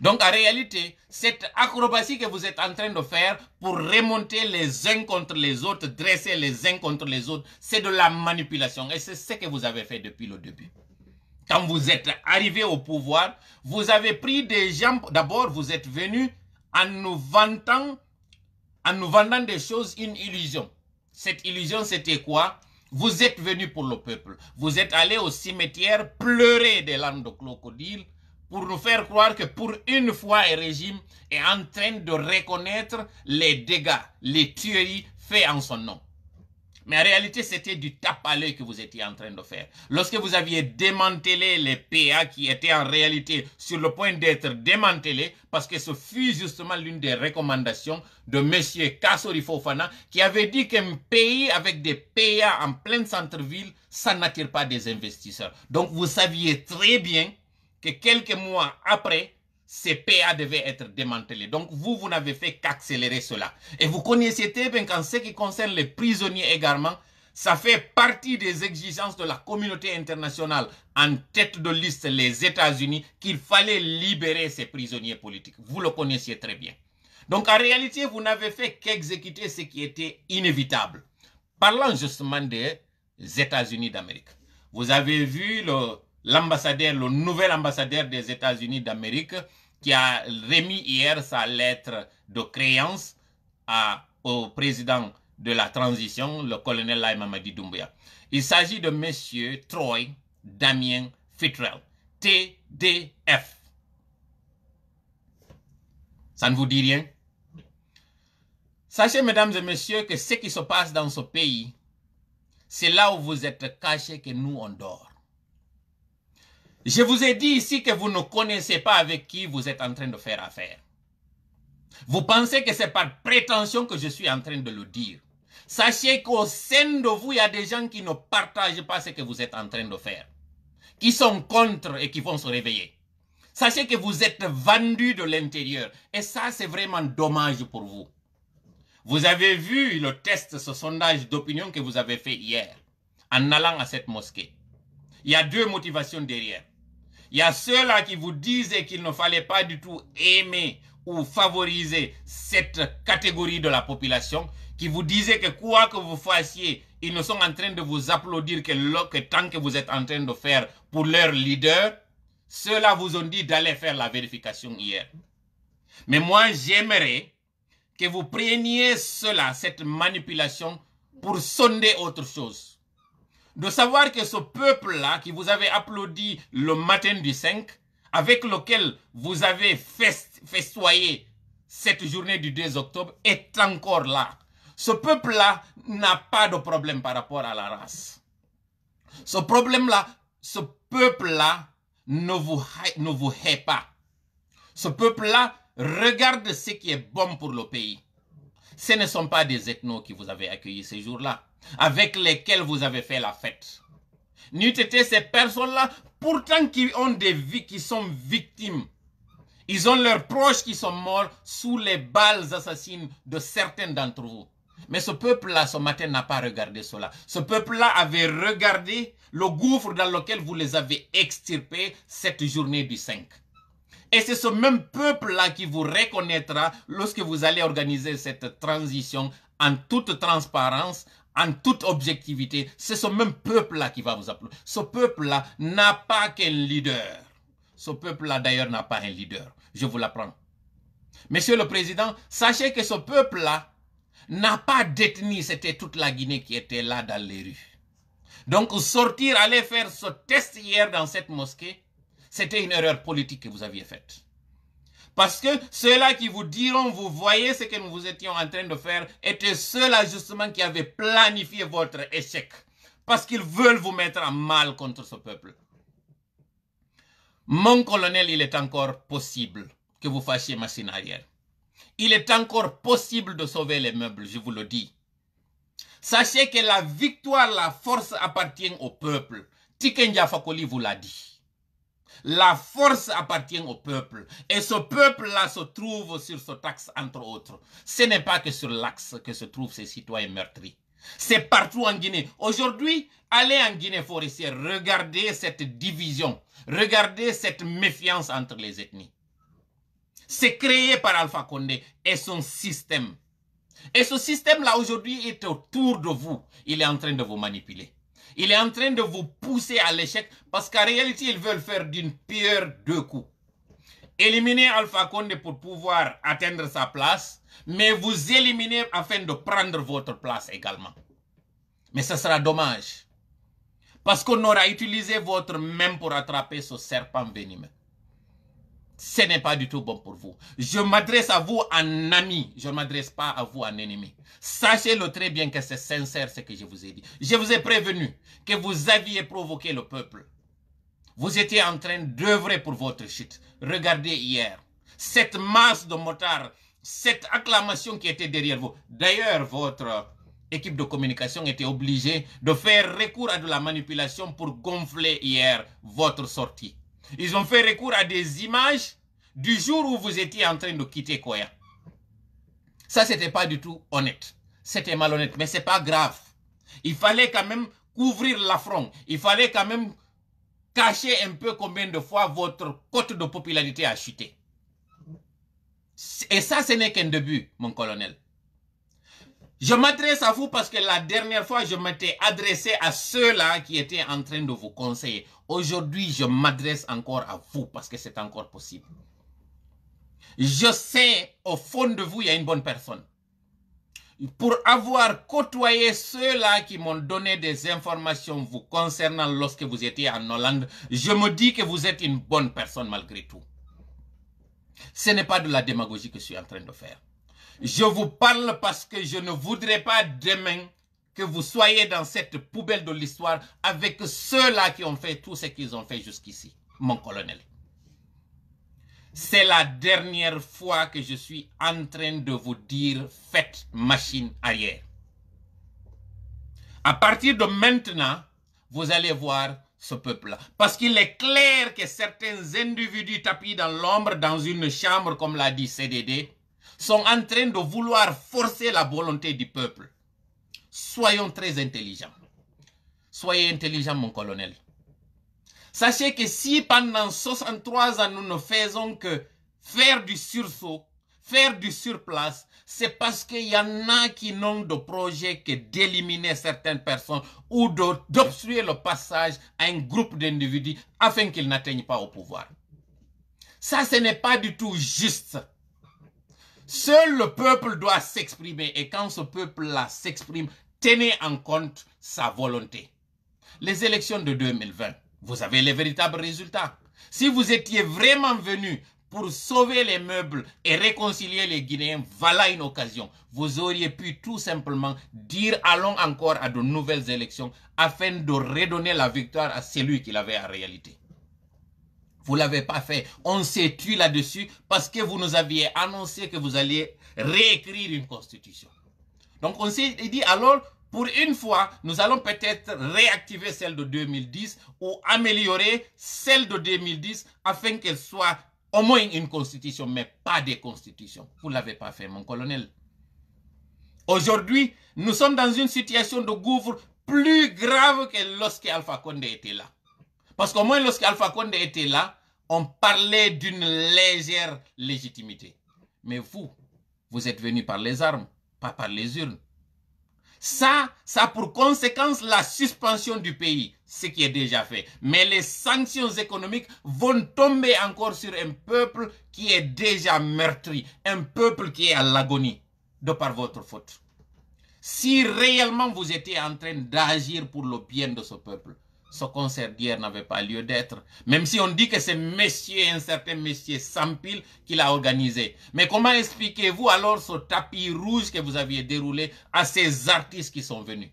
Donc en réalité, cette acrobatie que vous êtes en train de faire pour remonter les uns contre les autres, dresser les uns contre les autres, c'est de la manipulation. Et c'est ce que vous avez fait depuis le début. Quand vous êtes arrivé au pouvoir, vous avez pris des gens, d'abord vous êtes venu en nous vantant, en nous vendant des choses, une illusion. Cette illusion, c'était quoi Vous êtes venu pour le peuple. Vous êtes allé au cimetière pleurer des larmes de crocodile pour nous faire croire que pour une fois, le régime est en train de reconnaître les dégâts, les tueries faites en son nom. Mais en réalité, c'était du tape à que vous étiez en train de faire. Lorsque vous aviez démantelé les PA qui étaient en réalité sur le point d'être démantelés, parce que ce fut justement l'une des recommandations de M. Kassori Fofana, qui avait dit qu'un pays avec des PA en plein centre-ville, ça n'attire pas des investisseurs. Donc vous saviez très bien que quelques mois après, ces PA devaient être démantelés. Donc vous, vous n'avez fait qu'accélérer cela. Et vous connaissiez très bien qu'en ce qui concerne les prisonniers également, ça fait partie des exigences de la communauté internationale en tête de liste les États-Unis qu'il fallait libérer ces prisonniers politiques. Vous le connaissiez très bien. Donc en réalité, vous n'avez fait qu'exécuter ce qui était inévitable. Parlons justement des États-Unis d'Amérique. Vous avez vu le l'ambassadeur, le nouvel ambassadeur des États-Unis d'Amérique, qui a remis hier sa lettre de créance au président de la transition, le colonel Laïma Mamadi Doumbouya. Il s'agit de M. Troy Damien Fitrell, TDF. Ça ne vous dit rien Sachez, mesdames et messieurs, que ce qui se passe dans ce pays, c'est là où vous êtes cachés que nous, on dort. Je vous ai dit ici que vous ne connaissez pas avec qui vous êtes en train de faire affaire. Vous pensez que c'est par prétention que je suis en train de le dire. Sachez qu'au sein de vous, il y a des gens qui ne partagent pas ce que vous êtes en train de faire, qui sont contre et qui vont se réveiller. Sachez que vous êtes vendus de l'intérieur. Et ça, c'est vraiment dommage pour vous. Vous avez vu le test, ce sondage d'opinion que vous avez fait hier en allant à cette mosquée. Il y a deux motivations derrière. Il y a ceux-là qui vous disaient qu'il ne fallait pas du tout aimer ou favoriser cette catégorie de la population, qui vous disaient que quoi que vous fassiez, ils ne sont en train de vous applaudir que, que tant que vous êtes en train de faire pour leur leader, ceux-là vous ont dit d'aller faire la vérification hier. Mais moi, j'aimerais que vous preniez cela, cette manipulation, pour sonder autre chose de savoir que ce peuple-là qui vous avait applaudi le matin du 5, avec lequel vous avez festoyé cette journée du 2 octobre, est encore là. Ce peuple-là n'a pas de problème par rapport à la race. Ce problème-là, ce peuple-là ne vous, ne vous hait pas. Ce peuple-là regarde ce qui est bon pour le pays ce ne sont pas des ethnos qui vous avez accueillis ces jours-là, avec lesquels vous avez fait la fête. N'eût été ces personnes-là, pourtant qui ont des vies, qui sont victimes. Ils ont leurs proches qui sont morts sous les balles assassines de certains d'entre vous. Mais ce peuple-là, ce matin, n'a pas regardé cela. Ce peuple-là avait regardé le gouffre dans lequel vous les avez extirpés cette journée du 5. Et c'est ce même peuple-là qui vous reconnaîtra lorsque vous allez organiser cette transition en toute transparence, en toute objectivité. C'est ce même peuple-là qui va vous appeler. Ce peuple-là n'a pas qu'un leader. Ce peuple-là, d'ailleurs, n'a pas un leader. Je vous l'apprends. Monsieur le Président, sachez que ce peuple-là n'a pas détenu, c'était toute la Guinée qui était là dans les rues. Donc sortir, aller faire ce test hier dans cette mosquée, c'était une erreur politique que vous aviez faite. Parce que ceux-là qui vous diront, vous voyez ce que nous vous étions en train de faire, étaient ceux-là justement qui avaient planifié votre échec. Parce qu'ils veulent vous mettre en mal contre ce peuple. Mon colonel, il est encore possible que vous fassiez machine arrière. Il est encore possible de sauver les meubles, je vous le dis. Sachez que la victoire, la force appartient au peuple. Tikenja Fakoli vous l'a dit. La force appartient au peuple. Et ce peuple-là se trouve sur ce axe, entre autres. Ce n'est pas que sur l'axe que se trouvent ces citoyens meurtris. C'est partout en Guinée. Aujourd'hui, allez en Guinée forestière, regardez cette division, regardez cette méfiance entre les ethnies. C'est créé par Alpha Condé et son système. Et ce système-là, aujourd'hui, est autour de vous. Il est en train de vous manipuler. Il est en train de vous pousser à l'échec parce qu'en réalité, ils veulent faire d'une pire deux coups. Éliminer Alpha Condé pour pouvoir atteindre sa place, mais vous éliminer afin de prendre votre place également. Mais ce sera dommage. Parce qu'on aura utilisé votre main pour attraper ce serpent venimeux ce n'est pas du tout bon pour vous. Je m'adresse à vous en ami, je ne m'adresse pas à vous en ennemi. Sachez-le très bien que c'est sincère ce que je vous ai dit. Je vous ai prévenu que vous aviez provoqué le peuple. Vous étiez en train d'œuvrer pour votre chute. Regardez hier, cette masse de motards, cette acclamation qui était derrière vous. D'ailleurs, votre équipe de communication était obligée de faire recours à de la manipulation pour gonfler hier votre sortie. Ils ont fait recours à des images du jour où vous étiez en train de quitter Koya. Ça, c'était pas du tout honnête. C'était malhonnête, mais c'est pas grave. Il fallait quand même couvrir l'affront. Il fallait quand même cacher un peu combien de fois votre cote de popularité a chuté. Et ça, ce n'est qu'un début, mon colonel. Je m'adresse à vous parce que la dernière fois, je m'étais adressé à ceux-là qui étaient en train de vous conseiller. Aujourd'hui, je m'adresse encore à vous parce que c'est encore possible. Je sais, au fond de vous, il y a une bonne personne. Pour avoir côtoyé ceux-là qui m'ont donné des informations vous concernant lorsque vous étiez en Hollande, je me dis que vous êtes une bonne personne malgré tout. Ce n'est pas de la démagogie que je suis en train de faire. Je vous parle parce que je ne voudrais pas demain que vous soyez dans cette poubelle de l'histoire avec ceux-là qui ont fait tout ce qu'ils ont fait jusqu'ici, mon colonel. C'est la dernière fois que je suis en train de vous dire faites machine arrière. À partir de maintenant, vous allez voir ce peuple-là. Parce qu'il est clair que certains individus tapis dans l'ombre, dans une chambre, comme l'a dit CDD, sont en train de vouloir forcer la volonté du peuple. Soyons très intelligents. Soyez intelligents, mon colonel. Sachez que si pendant 63 ans, nous ne faisons que faire du sursaut, faire du surplace, c'est parce qu'il y en a qui n'ont de projet que d'éliminer certaines personnes ou d'obstruer le passage à un groupe d'individus afin qu'ils n'atteignent pas au pouvoir. Ça, ce n'est pas du tout juste. Seul le peuple doit s'exprimer. Et quand ce peuple-là s'exprime, tenez en compte sa volonté. Les élections de 2020, vous avez les véritables résultats. Si vous étiez vraiment venu pour sauver les meubles et réconcilier les Guinéens, voilà une occasion. Vous auriez pu tout simplement dire allons encore à de nouvelles élections afin de redonner la victoire à celui qui l'avait en réalité. Vous ne l'avez pas fait. On s'est tué là-dessus parce que vous nous aviez annoncé que vous alliez réécrire une constitution. Donc on s'est dit alors, pour une fois, nous allons peut-être réactiver celle de 2010 ou améliorer celle de 2010 afin qu'elle soit au moins une constitution, mais pas des constitutions. Vous ne l'avez pas fait, mon colonel. Aujourd'hui, nous sommes dans une situation de gouffre plus grave que lorsque Alpha Condé était là. Parce qu'au moins, lorsqu'Alpha Condé était là, on parlait d'une légère légitimité. Mais vous, vous êtes venus par les armes, pas par les urnes. Ça, ça a pour conséquence la suspension du pays, ce qui est déjà fait. Mais les sanctions économiques vont tomber encore sur un peuple qui est déjà meurtri, un peuple qui est à l'agonie, de par votre faute. Si réellement vous étiez en train d'agir pour le bien de ce peuple, ce concert d'hier n'avait pas lieu d'être. Même si on dit que c'est monsieur, un certain monsieur Sampil qui l'a organisé. Mais comment expliquez-vous alors ce tapis rouge que vous aviez déroulé à ces artistes qui sont venus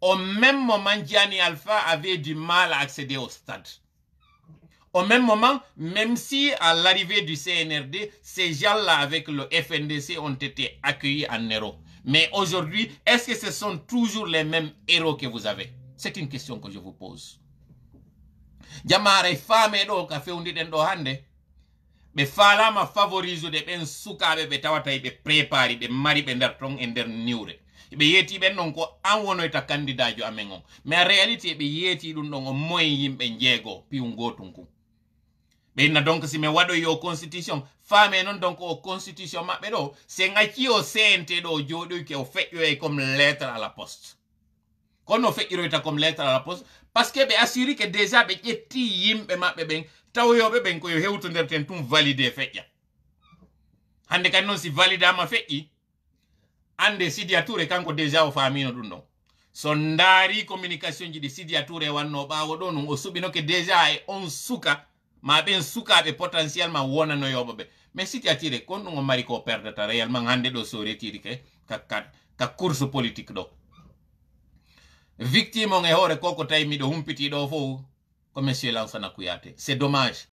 Au même moment, Gianni Alpha avait du mal à accéder au stade. Au même moment, même si à l'arrivée du CNRD, ces gens-là avec le FNDC ont été accueillis en héros. Mais aujourd'hui, est-ce que ce sont toujours les mêmes héros que vous avez c'est une question que je vous pose jammaare faame ɗo ka fewniɗen ɗo hannde ɓe falama favorisude ɓen sukaɓe ɓe tawata ɓe prepari ɓe mari ɓe nder ton e nder Be ɓe yetiɓen ɗon ko an wono ta candidajo amen on Me a réalité be yeeti ɗum ɗon o moye yimɓe jeego piwu gotun kun ɓe inna donc si me wado yo constitution faame noon donc o constitution maɓɓe ɗo se gacci o sente ɗo o joɗoyke o e comme lettre à la poste kono feƴƴiroyta comme lettre à la poste par ce que ɓe assuri ke déjà ɓe ƴetti yimɓe maɓɓe ɓen tawyoɓe ɓen koyo hewtoderten tum validé feƴƴa hande kadi noon si validama feƴƴi ande sidiatoure kanko déjà o famino ɗum ɗon so ndaari communication ji ɗi sidiatoure e wanno ɓawo ɗo ɗum o suɓinoke déjà e on suka ma ɓen sukaɓe potentiellement wonanoyoɓo ɓe mais sidiatire kon ɗum o mari ko perdata réellement hande ɗo so retiri ke ka course politique ɗo victime on e hoore koko tawi miɗo humpiti ɗo fof ko monsieur lansana kuyate c'est dommage